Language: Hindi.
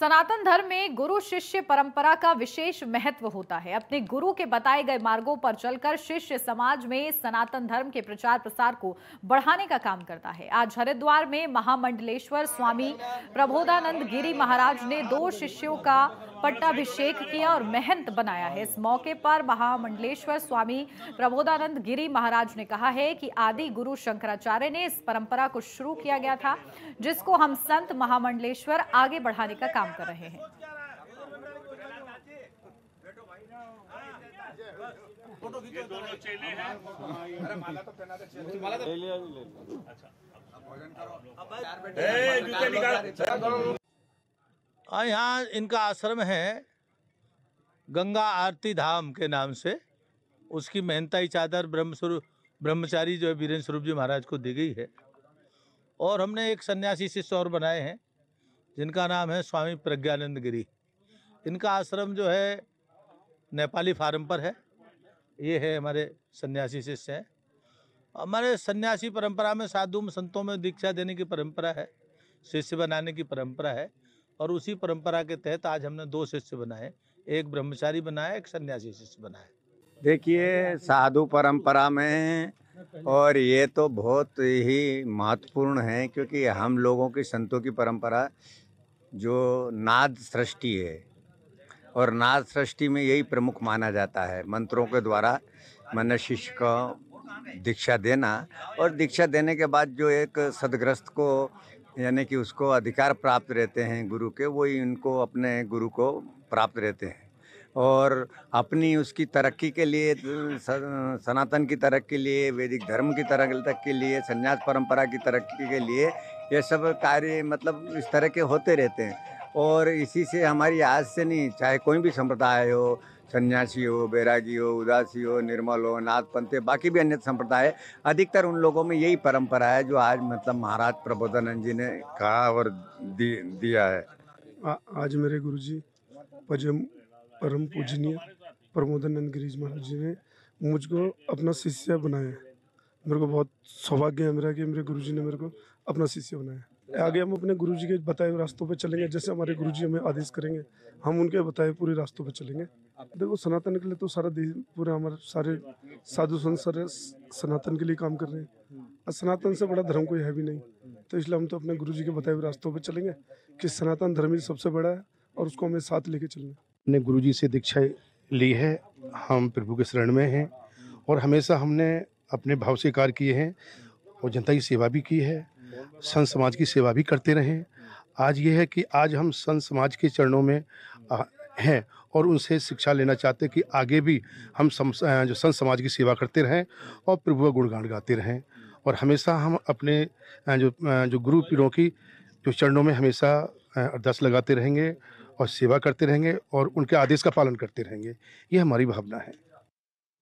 सनातन धर्म में गुरु शिष्य परंपरा का विशेष महत्व होता है अपने गुरु के बताए गए मार्गों पर चलकर शिष्य समाज में सनातन धर्म के प्रचार प्रसार को बढ़ाने का काम करता है आज हरिद्वार में महामंडलेश्वर स्वामी प्रबोधानंद गिरी महाराज ने दो शिष्यों का पट्टाभिषेक किया और महंत बनाया है इस मौके पर महामंडलेश्वर स्वामी प्रबोधानंद गिरी महाराज ने कहा है कि आदि गुरु शंकराचार्य ने इस परंपरा को शुरू किया गया था जिसको हम संत महामंडलेश्वर आगे बढ़ाने का काम कर रहे हैं ये दोनों चेले हैं अरे माला तो पहना दे माला तो ले लिया ले अच्छा अब भोजन करो अब जूते निकाल और यहाँ इनका आश्रम है गंगा आरती धाम के नाम से उसकी मेहनताई चादर ब्रह्मस्वरूप ब्रह्मचारी जो है बीरेंद्र स्वरूप जी महाराज को दी गई है और हमने एक सन्यासी शिष्य और बनाए हैं जिनका नाम है स्वामी प्रज्ञानंद गिरी इनका आश्रम जो है नेपाली फार्म पर है ये है हमारे सन्यासी शिष्य हैं हमारे सन्यासी परंपरा में साधु संतों में दीक्षा देने की परंपरा है शिष्य बनाने की परंपरा है और उसी परंपरा के तहत आज हमने दो शिष्य बनाए एक ब्रह्मचारी बनाया एक सन्यासी शिष्य बनाया देखिए साधु परंपरा में और ये तो बहुत ही महत्वपूर्ण है क्योंकि हम लोगों की संतों की परंपरा जो नाद सृष्टि है और नाद सृष्टि में यही प्रमुख माना जाता है मंत्रों के द्वारा मन शिष्य को दीक्षा देना और दीक्षा देने के बाद जो एक सदग्रस्त को यानी कि उसको अधिकार प्राप्त रहते हैं गुरु के वही उनको अपने गुरु को प्राप्त रहते हैं और अपनी उसकी तरक्की के लिए सनातन की तरक्की के लिए वैदिक धर्म की तरक्की के लिए संन्यास परंपरा की तरक्की के लिए ये सब कार्य मतलब इस तरह के होते रहते हैं और इसी से हमारी आज से नहीं चाहे कोई भी संप्रदाय हो सन्यासी हो बैरागी हो उदासी हो निर्मल हो नाथपंथे बाकी भी अन्य संप्रदाय अधिकतर उन लोगों में यही परंपरा है जो आज मतलब महाराज प्रबोधानंद जी ने कहा और दी, दिया है आ, आज मेरे गुरु जी पजम परम पूजनीय प्रमोदानंद गिरीज महाराज जी ने मुझको अपना शिष्य बनाया मेरे को बहुत सौभाग्य है मेरा कि मेरे गुरु जी ने मेरे को अपना शिष्य बनाया आगे हम अपने गुरु के बताए रास्तों पर चलेंगे जैसे हमारे गुरु हमें आदेश करेंगे हम उनके बताए पूरे रास्तों पर चलेंगे देखो सनातन के लिए तो सारा देश पूरा हमारे सारे साधु संत सारे सनातन के लिए काम कर रहे हैं और सनातन से बड़ा धर्म कोई है भी नहीं तो इसलिए हम तो अपने गुरु जी के बताए हुए रास्तों पर चलेंगे कि सनातन धर्म ही सबसे बड़ा है और उसको हमें साथ लेके चलना हमने गुरु जी से दीक्षा ली है हम प्रभु के शरण में हैं और हमेशा हमने अपने भाव से कार्य किए हैं और जनता की सेवा भी की है संत समाज की सेवा भी करते रहें आज ये है कि आज हम संत समाज के चरणों में हैं और उनसे शिक्षा लेना चाहते हैं कि आगे भी हम सम, जो संत समाज की सेवा करते रहें और प्रभु का गुणगान गाते रहें और हमेशा हम अपने जो जो गुरु पीरों की जो चरणों में हमेशा अरदास लगाते रहेंगे और सेवा करते रहेंगे और उनके आदेश का पालन करते रहेंगे ये हमारी भावना है